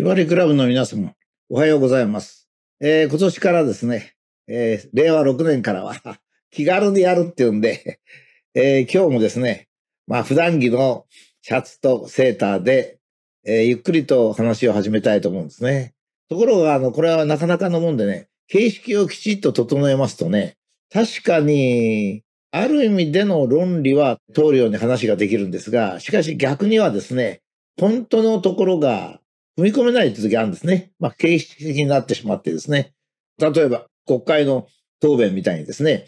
ひまわりクラブの皆様、おはようございます。えー、今年からですね、えー、令和6年からは 気軽にやるっていうんでえー、今日もですね、まあ普段着のシャツとセーターで、えー、ゆっくりと話を始めたいと思うんですね。ところが、あの、これはなかなかのもんでね、形式をきちっと整えますとね、確かに、ある意味での論理は通るように話ができるんですが、しかし逆にはですね、本当のところが踏み込めないとき時あるんですね。まあ、形式的になってしまってですね。例えば、国会の答弁みたいにですね、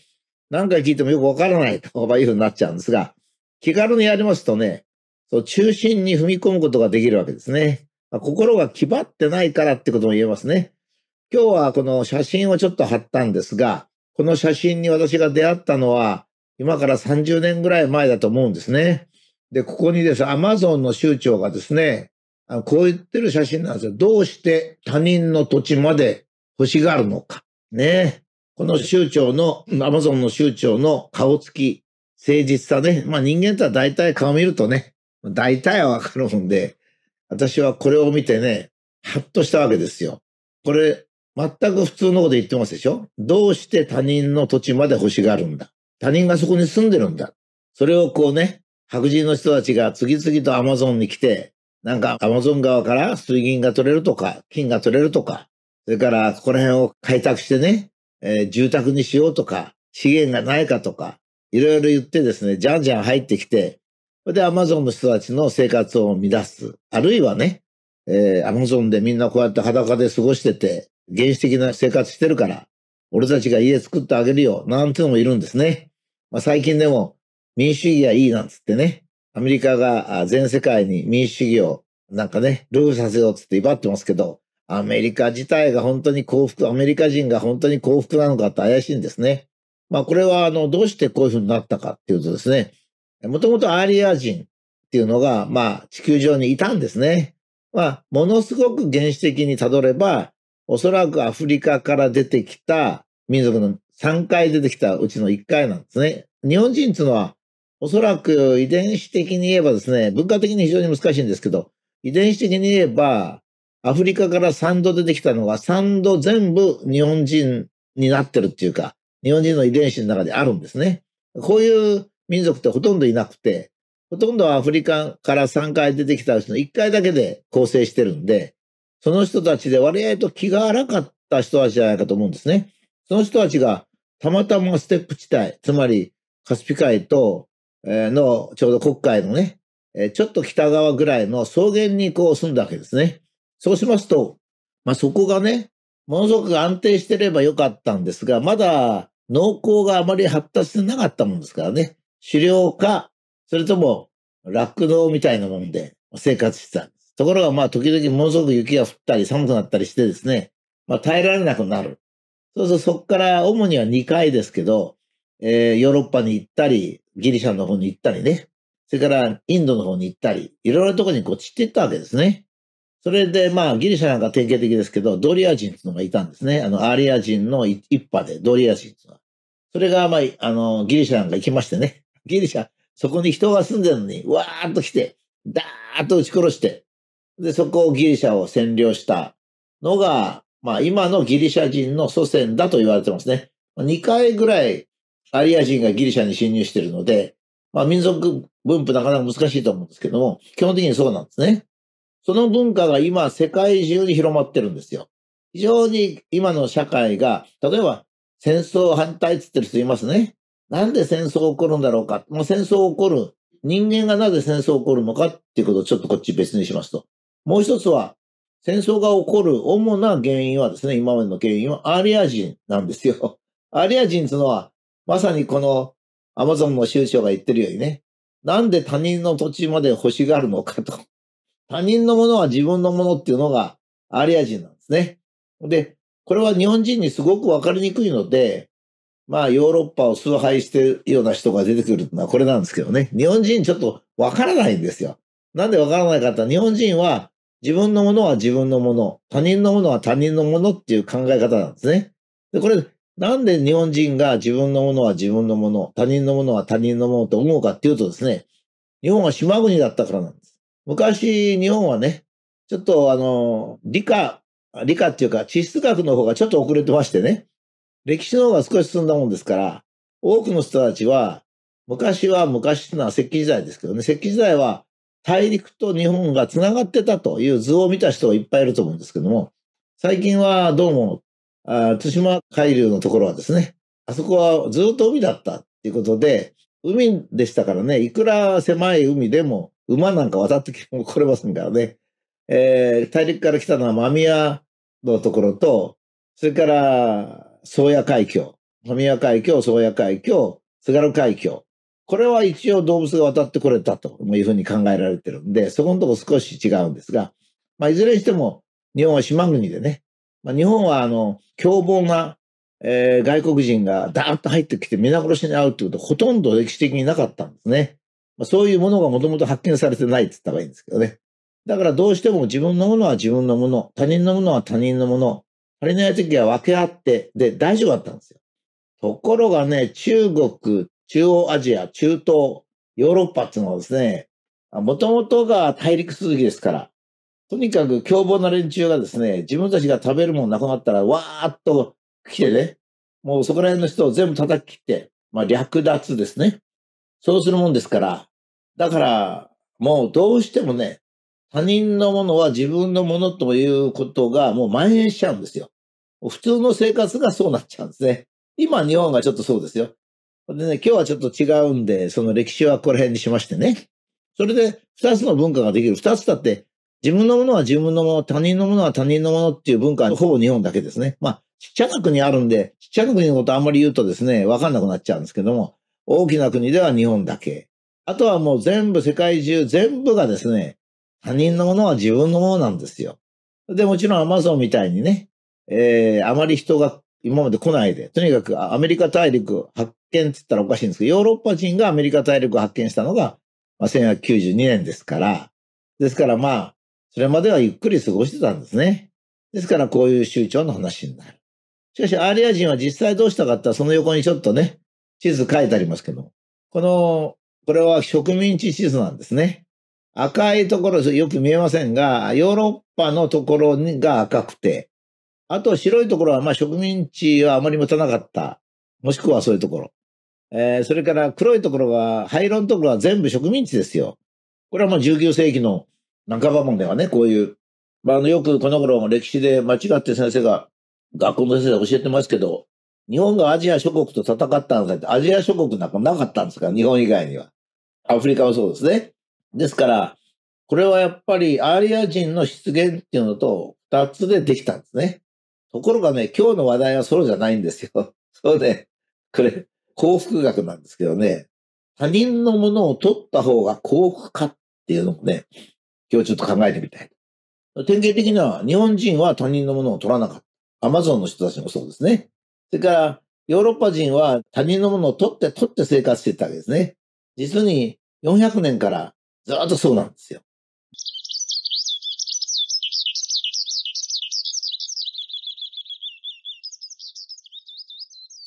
何回聞いてもよくわからないというふうになっちゃうんですが、気軽にやりますとね、そ中心に踏み込むことができるわけですね。まあ、心が気張ってないからってことも言えますね。今日はこの写真をちょっと貼ったんですが、この写真に私が出会ったのは、今から30年ぐらい前だと思うんですね。で、ここにですね、アマゾンの州長がですね、こう言ってる写真なんですよ。どうして他人の土地まで欲しがるのか。ね。この州長の、アマゾンの州長の顔つき、誠実さね。まあ人間とは大体顔見るとね、大体はわかるんで、私はこれを見てね、ハッとしたわけですよ。これ、全く普通のこと言ってますでしょどうして他人の土地まで欲しがるんだ他人がそこに住んでるんだ。それをこうね、白人の人たちが次々とアマゾンに来て、なんかアマゾン側から水銀が取れるとか、金が取れるとか、それからここら辺を開拓してね、えー、住宅にしようとか、資源がないかとか、いろいろ言ってですね、じゃんじゃん入ってきて、それでアマゾンの人たちの生活を乱す。あるいはね、えー、アマゾンでみんなこうやって裸で過ごしてて、原始的な生活してるから、俺たちが家作ってあげるよ、なんてのもいるんですね。まあ、最近でも民主主義がいいなんつってね、アメリカが全世界に民主主義をなんかね、ルールさせようって威張ってますけど、アメリカ自体が本当に幸福、アメリカ人が本当に幸福なのかって怪しいんですね。まあこれはあの、どうしてこういうふうになったかっていうとですね、もともとアーリア人っていうのが、まあ地球上にいたんですね。まあ、ものすごく原始的にたどれば、おそらくアフリカから出てきた民族の3回出てきたうちの1回なんですね。日本人っていうのはおそらく遺伝子的に言えばですね、文化的に非常に難しいんですけど、遺伝子的に言えば、アフリカから3度出てきたのが3度全部日本人になってるっていうか、日本人の遺伝子の中であるんですね。こういう民族ってほとんどいなくて、ほとんどアフリカから3回出てきたうちの1回だけで構成してるんで、その人たちで割合と気が荒かった人たちじゃないかと思うんですね。その人たちがたまたまステップ地帯、つまりカスピ海との、ちょうど国会のね、ちょっと北側ぐらいの草原にこう住んだわけですね。そうしますと、まあ、そこがね、ものすごく安定してればよかったんですが、まだ農耕があまり発達してなかったもんですからね、狩猟か、それとも落農みたいなもんで生活してたんです。ところがまあ時々ものすごく雪が降ったり寒くなったりしてですね、まあ耐えられなくなる。そうするとそこから主には2回ですけど、えー、ヨーロッパに行ったり、ギリシャの方に行ったりね、それからインドの方に行ったり、いろいろなところにこう散っていったわけですね。それで、まあ、ギリシャなんか典型的ですけど、ドリア人っていうのがいたんですね。あの、アリア人の一派で、ドリア人っていうのは。それが、まあ、あの、ギリシャなんか行きましてね。ギリシャ、そこに人が住んでるのに、わーっと来て、ダーッと撃ち殺して、で、そこをギリシャを占領したのが、まあ、今のギリシャ人の祖先だと言われてますね。2回ぐらいアリア人がギリシャに侵入してるので、まあ民族分布なかなか難しいと思うんですけども、基本的にそうなんですね。その文化が今世界中に広まってるんですよ。非常に今の社会が、例えば戦争反対って言ってる人いますね。なんで戦争起こるんだろうか。もう戦争起こる。人間がなぜ戦争起こるのかっていうことをちょっとこっち別にしますと。もう一つは、戦争が起こる主な原因はですね、今までの原因はアリア人なんですよ。アリア人っていうのはまさにこのアマゾンの州長が言ってるようにね、なんで他人の土地まで欲しがるのかと。他人のものは自分のものっていうのがアリア人なんですね。で、これは日本人にすごくわかりにくいので、まあヨーロッパを崇拝してるような人が出てくるのはこれなんですけどね。日本人ちょっとわからないんですよ。なんでわからないかって日本人は自分のものは自分のもの、他人のものは他人のものっていう考え方なんですね。で、これなんで日本人が自分のものは自分のもの、他人のものは他人のものと思うかっていうとですね、日本は島国だったからなんです。昔、日本はね、ちょっとあの、理科、理科っていうか地質学の方がちょっと遅れてましてね、歴史の方が少し進んだもんですから、多くの人たちは、昔は昔っていうのは石器時代ですけどね、石器時代は大陸と日本が繋がってたという図を見た人がいっぱいいると思うんですけども、最近はどうもあ対馬海流のところはですね、あそこはずっと海だったっていうことで、海でしたからね、いくら狭い海でも馬なんか渡ってきも来れませんからね、えー、大陸から来たのは間宮のところと、それから宗谷海峡、間宮海峡、宗谷海峡、津軽海峡。これは一応動物が渡ってこれたというふうに考えられてるんで、そこのとこ少し違うんですが、まあ、いずれにしても日本は島国でね、まあ、日本はあの凶暴な、えー、外国人がダーッと入ってきて皆殺しに遭うってことほとんど歴史的になかったんですね。まあ、そういうものがもともと発見されてないって言った方がいいんですけどね。だからどうしても自分のものは自分のもの、他人のものは他人のもの、足りない時は分け合って、で、大丈夫だったんですよ。ところがね、中国、中央アジア、中東、ヨーロッパっていうのはですね、もともとが大陸続きですから、とにかく凶暴な連中がですね、自分たちが食べるものなくなったら、わーっと来てね、もうそこら辺の人を全部叩き切って、まあ略奪ですね。そうするもんですから、だから、もうどうしてもね、他人のものは自分のものということがもう蔓延しちゃうんですよ。普通の生活がそうなっちゃうんですね。今日本がちょっとそうですよ。でね、今日はちょっと違うんで、その歴史はここら辺にしましてね。それで、二つの文化ができる。二つだって、自分のものは自分のもの、他人のものは他人のものっていう文化はほぼ日本だけですね。まあ、ちっちゃな国あるんで、ちっちゃな国のことあんまり言うとですね、わかんなくなっちゃうんですけども、大きな国では日本だけ。あとはもう全部世界中、全部がですね、他人のものは自分のものなんですよ。で、もちろんアマゾンみたいにね、えー、あまり人が今まで来ないで、とにかくアメリカ大陸発見って言ったらおかしいんですけど、ヨーロッパ人がアメリカ大陸発見したのが、まあ、1992年ですから、ですからまあ、それまではゆっくり過ごしてたんですね。ですからこういう州長の話になる。しかし、アーリア人は実際どうしたかったその横にちょっとね、地図書いてありますけど、この、これは植民地地図なんですね。赤いところ、よく見えませんが、ヨーロッパのところが赤くて、あと白いところは、まあ植民地はあまり持たなかった。もしくはそういうところ。えー、それから黒いところが、灰色のところは全部植民地ですよ。これはもう19世紀の中もんではね、こういう、まあ、あの、よくこの頃歴史で間違って先生が、学校の先生が教えてますけど、日本がアジア諸国と戦ったのかって、アジア諸国なんかなかったんですか日本以外には。アフリカはそうですね。ですから、これはやっぱりアーリア人の出現っていうのと二つでできたんですね。ところがね、今日の話題はそうじゃないんですよ。そうね、これ、幸福学なんですけどね、他人のものを取った方が幸福かっていうのもね、今日ちょっと考えてみたい。典型的な日本人は他人のものを取らなかった。アマゾンの人たちもそうですね。それから、ヨーロッパ人は他人のものを取って取って生活してたわけですね。実に400年からずっとそうなんですよ。